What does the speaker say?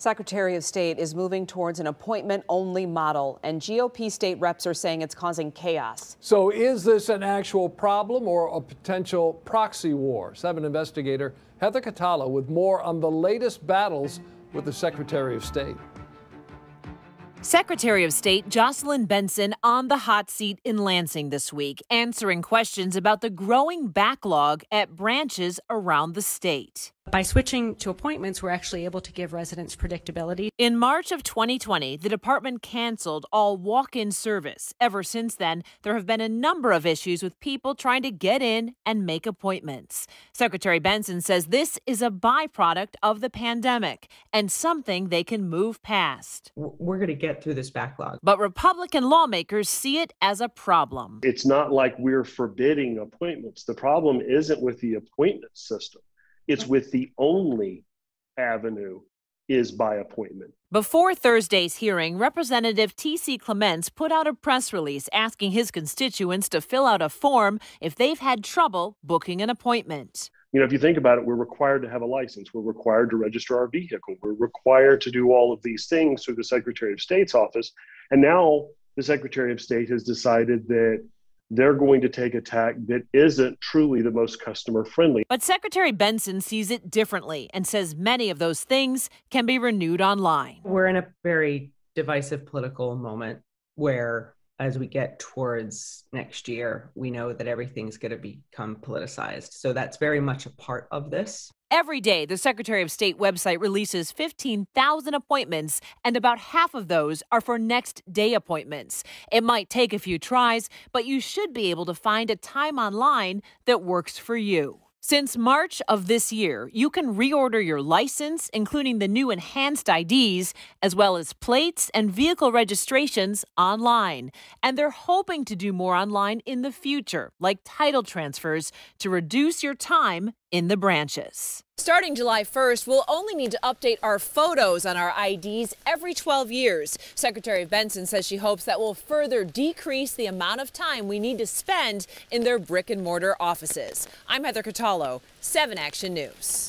Secretary of State is moving towards an appointment only model, and GOP state reps are saying it's causing chaos. So, is this an actual problem or a potential proxy war? Seven investigator Heather Catala with more on the latest battles with the Secretary of State. Secretary of State Jocelyn Benson on the hot seat in Lansing this week, answering questions about the growing backlog at branches around the state. By switching to appointments, we're actually able to give residents predictability. In March of 2020, the department canceled all walk in service. Ever since then, there have been a number of issues with people trying to get in and make appointments. Secretary Benson says this is a byproduct of the pandemic and something they can move past. We're going to get through this backlog. But Republican lawmakers see it as a problem. It's not like we're forbidding appointments. The problem isn't with the appointment system. It's with the only avenue is by appointment. Before Thursday's hearing, Representative T.C. Clements put out a press release asking his constituents to fill out a form if they've had trouble booking an appointment. You know, if you think about it, we're required to have a license. We're required to register our vehicle. We're required to do all of these things through the Secretary of State's office. And now the Secretary of State has decided that they're going to take a tack that isn't truly the most customer friendly. But Secretary Benson sees it differently and says many of those things can be renewed online. We're in a very divisive political moment where as we get towards next year, we know that everything's going to become politicized. So that's very much a part of this. Every day, the Secretary of State website releases 15,000 appointments, and about half of those are for next day appointments. It might take a few tries, but you should be able to find a time online that works for you. Since March of this year, you can reorder your license, including the new enhanced IDs, as well as plates and vehicle registrations online. And they're hoping to do more online in the future, like title transfers, to reduce your time in the branches. Starting July 1st, we'll only need to update our photos on our IDs every 12 years. Secretary Benson says she hopes that will further decrease the amount of time we need to spend in their brick and mortar offices. I'm Heather Catalo, 7 Action News.